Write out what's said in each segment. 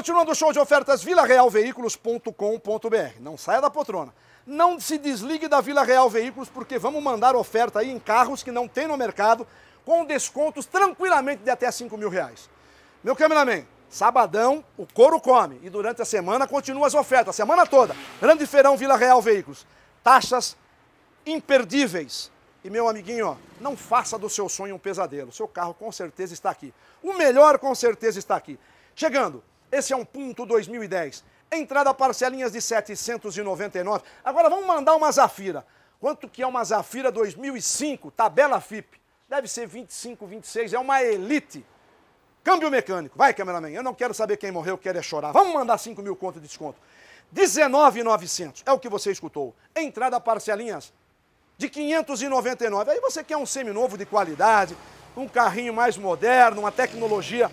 Continuando o show de ofertas, vilarealveículos.com.br. Não saia da poltrona. Não se desligue da Vila Real Veículos, porque vamos mandar oferta aí em carros que não tem no mercado, com descontos tranquilamente de até 5 mil reais. Meu cameraman, sabadão o couro come e durante a semana continuam as ofertas, a semana toda. Grande Feirão Vila Real Veículos. Taxas imperdíveis. E meu amiguinho, ó, não faça do seu sonho um pesadelo. Seu carro com certeza está aqui. O melhor com certeza está aqui. Chegando, esse é um ponto 2010. Entrada parcelinhas de 799. Agora vamos mandar uma Zafira. Quanto que é uma Zafira 2005, tabela FIP? Deve ser 25, 26, é uma elite. Câmbio mecânico. Vai, cameraman, eu não quero saber quem morreu, quero é chorar. Vamos mandar 5 mil conto de desconto. 19,900, é o que você escutou. Entrada parcelinhas de 599. Aí você quer um seminovo de qualidade, um carrinho mais moderno, uma tecnologia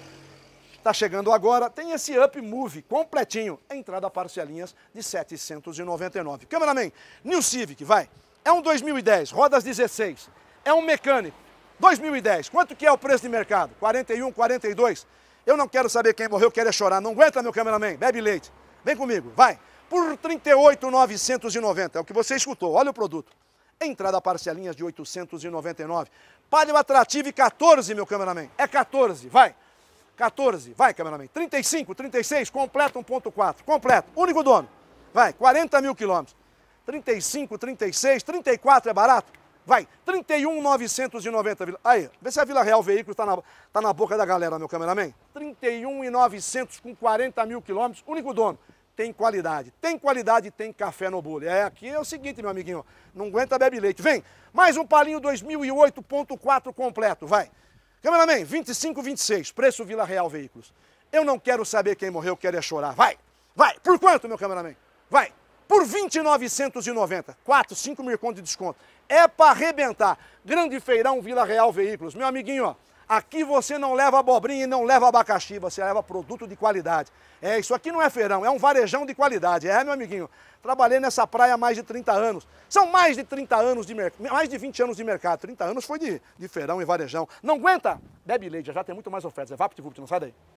Está chegando agora, tem esse Up Move completinho, entrada parcelinhas de 799. Cameraman, New Civic, vai. É um 2010, rodas 16, é um mecânico. 2010, quanto que é o preço de mercado? 41, 42. Eu não quero saber quem morreu, quero é chorar. Não aguenta, meu cameraman, bebe leite. Vem comigo, vai. Por 38,990, é o que você escutou, olha o produto. Entrada parcelinhas de 899. Palio atrativo 14, meu cameraman. É 14, vai. 14, vai, cameraman. 35, 36, completa 1.4. Completo, único dono. Vai, 40 mil quilômetros. 35, 36, 34 é barato? Vai, 31,990. Aí, vê se a Vila Real Veículo está na, tá na boca da galera, meu cameraman. 31,900 com 40 mil quilômetros, único dono. Tem qualidade, tem qualidade, tem café no bolo. É, aqui é o seguinte, meu amiguinho, não aguenta bebe leite. Vem, mais um palinho 2008.4 completo, vai. Cameraman, 25, 26, preço Vila Real Veículos. Eu não quero saber quem morreu, quero é chorar. Vai, vai. Por quanto, meu cameraman? Vai. Por 2990, 4, 5 mil conto de desconto. É para arrebentar. Grande feirão Vila Real Veículos. Meu amiguinho, ó. Aqui você não leva abobrinha e não leva abacaxi, você leva produto de qualidade. É, isso aqui não é feirão, é um varejão de qualidade. É, meu amiguinho, trabalhei nessa praia há mais de 30 anos. São mais de 30 anos de mercado, mais de 20 anos de mercado. 30 anos foi de, de feirão e varejão. Não aguenta? Bebe leite, já tem muito mais ofertas. É VaptVupt, não sai daí.